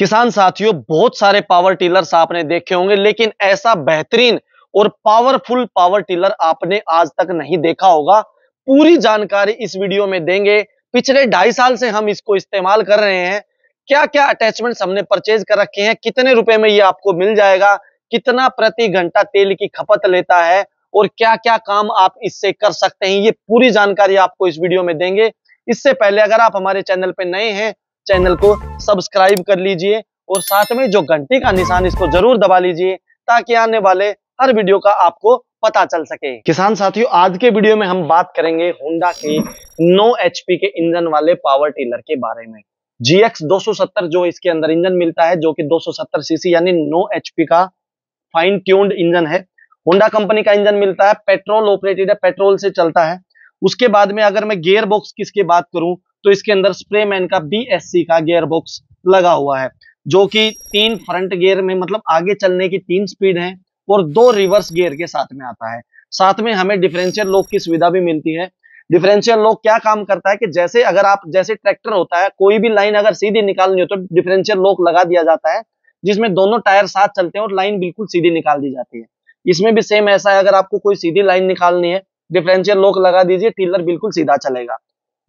किसान साथियों बहुत सारे पावर टिलर्स आपने देखे होंगे लेकिन ऐसा बेहतरीन और पावरफुल पावर टिलर आपने आज तक नहीं देखा होगा पूरी जानकारी इस वीडियो में देंगे पिछले ढाई साल से हम इसको इस्तेमाल कर रहे हैं क्या क्या अटैचमेंट्स हमने परचेज कर रखे हैं कितने रुपए में ये आपको मिल जाएगा कितना प्रति घंटा तेल की खपत लेता है और क्या क्या काम आप इससे कर सकते हैं ये पूरी जानकारी आपको इस वीडियो में देंगे इससे पहले अगर आप हमारे चैनल पर नए हैं चैनल को सब्सक्राइब कर लीजिए और साथ में जो घंटी का निशान इसको जरूर दबा लीजिए ताकि आने वाले हर वीडियो का आपको पता चल सके किसान साथियों आज के वीडियो में हम बात करेंगे होंडा के नो एच के इंजन वाले पावर टीलर के बारे में GX 270 जो इसके अंदर इंजन मिलता है जो कि 270 सीसी यानी नो एच का फाइन ट्यून्ड इंजन है होंडा कंपनी का इंजन मिलता है पेट्रोल ऑपरेटेड है पेट्रोल से चलता है उसके बाद में अगर मैं गियर बॉक्स किसके बात करूं तो इसके अंदर स्प्रे मैन का बी का गेयर बॉक्स लगा हुआ है जो कि तीन फ्रंट गियर में मतलब आगे चलने की तीन स्पीड है और दो रिवर्स गियर के साथ में आता है साथ में हमें डिफरेंशियल लॉक की सुविधा भी मिलती है डिफरेंशियल लॉक क्या काम करता है कि जैसे अगर आप जैसे ट्रैक्टर होता है कोई भी लाइन अगर सीधी निकालनी हो तो डिफरेंशियल लॉक लगा दिया जाता है जिसमें दोनों टायर साथ चलते हैं और लाइन बिल्कुल सीधी निकाल दी जाती है इसमें भी सेम ऐसा है अगर आपको कोई सीधी लाइन निकालनी है डिफरेंशियल लॉक लगा दीजिए टीलर बिल्कुल सीधा चलेगा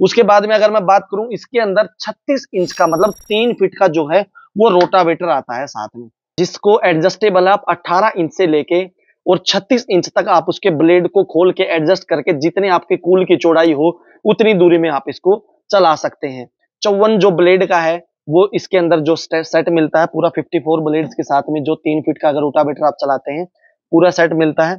उसके बाद में अगर मैं बात करूं इसके अंदर 36 इंच का मतलब तीन फीट का जो है वो रोटावेटर आता है साथ में जिसको एडजस्टेबल आप 18 इंच से लेके और 36 इंच तक आप उसके ब्लेड को खोल के एडजस्ट करके जितने आपके कूल की चौड़ाई हो उतनी दूरी में आप इसको चला सकते हैं चौवन जो ब्लेड का है वो इसके अंदर जो सेट मिलता है पूरा 54 ब्लेड्स के साथ में जो तीन फीट का अगर रोटावेटर आप चलाते हैं पूरा सेट मिलता है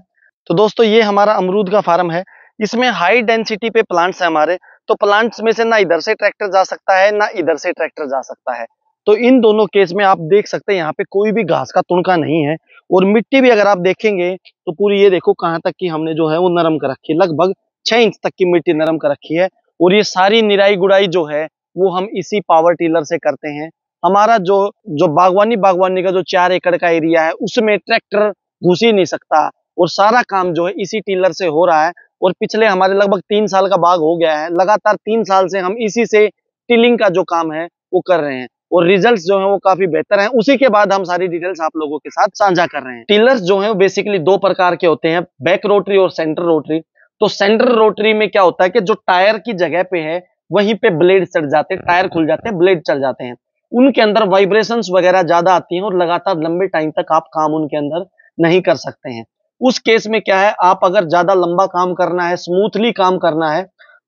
तो दोस्तों ये हमारा अमरूद का फार्म है इसमें हाई डेंसिटी पे प्लांट्स है हमारे तो प्लांट्स में से ना इधर से ट्रैक्टर जा सकता है ना इधर से ट्रैक्टर जा सकता है तो इन दोनों केस में आप देख सकते हैं यहाँ पे कोई भी घास का तुणका नहीं है और मिट्टी भी अगर आप देखेंगे तो पूरी ये देखो कहाँ तक की हमने जो है वो नरम कर रखी है लगभग छह इंच तक की मिट्टी नरम कर रखी है और ये सारी निराई गुड़ाई जो है वो हम इसी पावर टीलर से करते हैं हमारा जो जो बागवानी बागवानी का जो चार एकड़ का एरिया है उसमें ट्रैक्टर घुस ही नहीं सकता और सारा काम जो है इसी टीलर से हो रहा है और पिछले हमारे लगभग तीन साल का बाग हो गया है लगातार तीन साल से हम इसी से टिलिंग का जो काम है वो कर रहे हैं और रिजल्ट्स जो है वो काफी बेहतर हैं उसी के बाद हम सारी डिटेल्स आप लोगों के साथ साझा कर रहे हैं टिलर्स जो है बेसिकली दो प्रकार के होते हैं बैक रोटरी और सेंटर रोटरी तो सेंटर रोटरी में क्या होता है कि जो टायर की जगह पे है वहीं पे ब्लेड चढ़ जाते हैं टायर खुल जाते हैं ब्लेड चढ़ जाते हैं उनके अंदर वाइब्रेशंस वगैरह ज्यादा आती हैं और लगातार लंबे टाइम तक आप काम उनके अंदर नहीं कर सकते हैं उस केस में क्या है आप अगर ज्यादा लंबा काम करना है स्मूथली काम करना है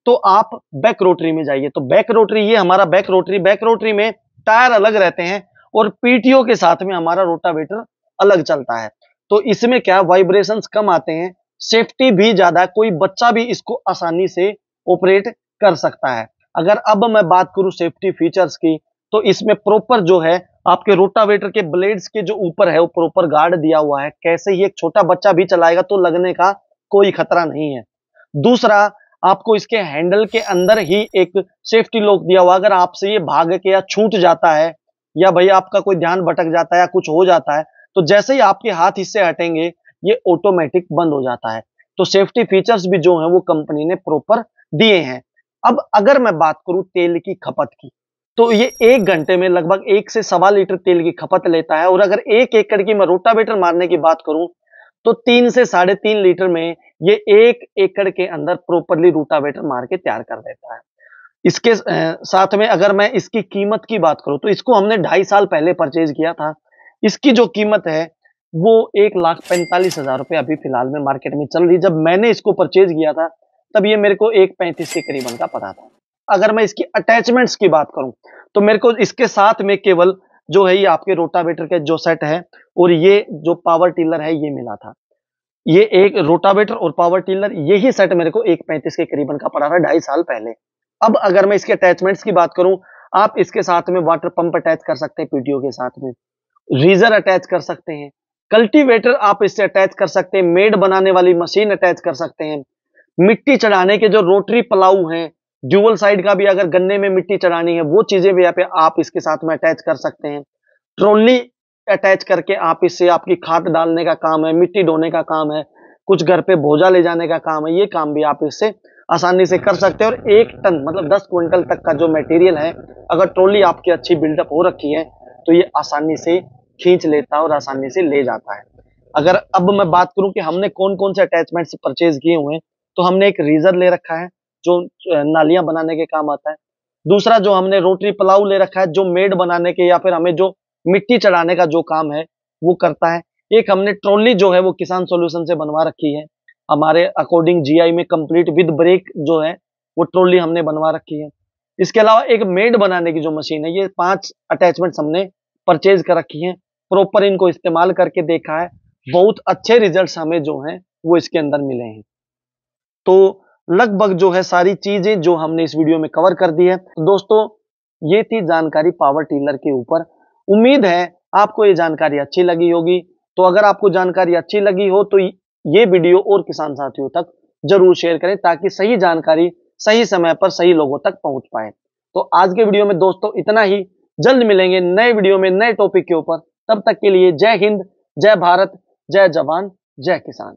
तो आप बैक रोटरी में जाइए तो बैक रोटरी ये हमारा बैक रोटरी बैक रोटरी में टायर अलग रहते हैं और पीटीओ के साथ में हमारा रोटावेटर अलग चलता है तो इसमें क्या वाइब्रेशन कम आते हैं सेफ्टी भी ज्यादा कोई बच्चा भी इसको आसानी से ऑपरेट कर सकता है अगर अब मैं बात करूं सेफ्टी फीचर्स की तो इसमें प्रॉपर जो है आपके रोटावेटर के ब्लेड्स के जो ऊपर है वो प्रॉपर गार्ड दिया हुआ है कैसे ही एक छोटा बच्चा भी चलाएगा तो लगने का कोई खतरा नहीं है दूसरा आपको इसके हैंडल के अंदर ही एक सेफ्टी लॉक दिया हुआ अगर आपसे ये भाग के या छूट जाता है या भाई आपका कोई ध्यान भटक जाता है या कुछ हो जाता है तो जैसे ही आपके हाथ इससे हटेंगे ये ऑटोमेटिक बंद हो जाता है तो सेफ्टी फीचर्स भी जो है वो कंपनी ने प्रॉपर दिए हैं अब अगर मैं बात करूं तेल की खपत की तो ये एक घंटे में लगभग एक से सवा लीटर तेल की खपत लेता है और अगर एक एकड़ की मैं रोटावेटर मारने की बात करूं तो तीन से साढ़े तीन लीटर में ये एक एकड़ के अंदर प्रॉपरली रोटावेटर मार के तैयार कर देता है इसके साथ में अगर मैं इसकी कीमत की बात करूं तो इसको हमने ढाई साल पहले परचेज किया था इसकी जो कीमत है वो एक लाख पैंतालीस हजार रुपये अभी फिलहाल में मार्केट में चल रही जब मैंने इसको परचेज किया था तब ये मेरे को एक पैंतीस के करीबन का पता था अगर मैं इसकी अटैचमेंट्स की बात करूं तो मेरे को इसके साथ में केवल जो है ये आपके रोटावेटर के जो सेट है और ये जो पावर टिलर है ये मिला था ये एक रोटावेटर और पावर टिलर यही सेट मेरे को एक पैंतीस के करीबन का पड़ा था ढाई साल पहले अब अगर मैं इसके अटैचमेंट्स की बात करूं आप इसके साथ में वाटर पंप अटैच कर सकते हैं पीटीओ के साथ में रीजर अटैच कर सकते हैं कल्टीवेटर आप इससे अटैच कर सकते हैं मेड बनाने वाली मशीन अटैच कर सकते हैं मिट्टी चढ़ाने के जो रोटरी पलाऊ हैं ड्यूअल साइड का भी अगर गन्ने में मिट्टी चढ़ानी है वो चीजें भी यहाँ पे आप इसके साथ में अटैच कर सकते हैं ट्रोली अटैच करके आप इससे आपकी खाद डालने का काम है मिट्टी ढोने का काम है कुछ घर पे भोजा ले जाने का काम है ये काम भी आप इससे आसानी से कर सकते हैं और एक टन मतलब दस क्विंटल तक का जो मटेरियल है अगर ट्रॉली आपकी अच्छी बिल्डअप हो रखी है तो ये आसानी से खींच लेता है और आसानी से ले जाता है अगर अब मैं बात करूं कि हमने कौन कौन से अटैचमेंट्स परचेज किए हुए हैं तो हमने एक रीजर ले रखा है जो नालियां बनाने के काम आता है दूसरा जो हमने रोटरी पलाव ले रखा है जो मेड बनाने के या फिर हमें जो मिट्टी चढ़ाने का जो काम है वो करता है एक हमने ट्रॉली जो है वो किसान सोल्यूशन से बनवा रखी है हमारे अकॉर्डिंग जीआई में कंप्लीट विद ब्रेक जो है वो ट्रॉली हमने बनवा रखी है इसके अलावा एक मेड बनाने की जो मशीन है ये पांच अटैचमेंट्स हमने परचेज कर रखी हैं प्रॉपर इनको इस्तेमाल करके देखा है बहुत अच्छे रिजल्ट हमें जो हैं वो इसके अंदर मिले हैं तो लगभग जो है सारी चीजें जो हमने इस वीडियो में कवर कर दी है दोस्तों ये थी जानकारी पावर टीलर के ऊपर उम्मीद है आपको ये जानकारी अच्छी लगी होगी तो अगर आपको जानकारी अच्छी लगी हो तो ये वीडियो और किसान साथियों तक जरूर शेयर करें ताकि सही जानकारी सही समय पर सही लोगों तक पहुंच पाए तो आज के वीडियो में दोस्तों इतना ही जल्द मिलेंगे नए वीडियो में नए टॉपिक के ऊपर तब तक के लिए जय हिंद जय भारत जय जवान जय किसान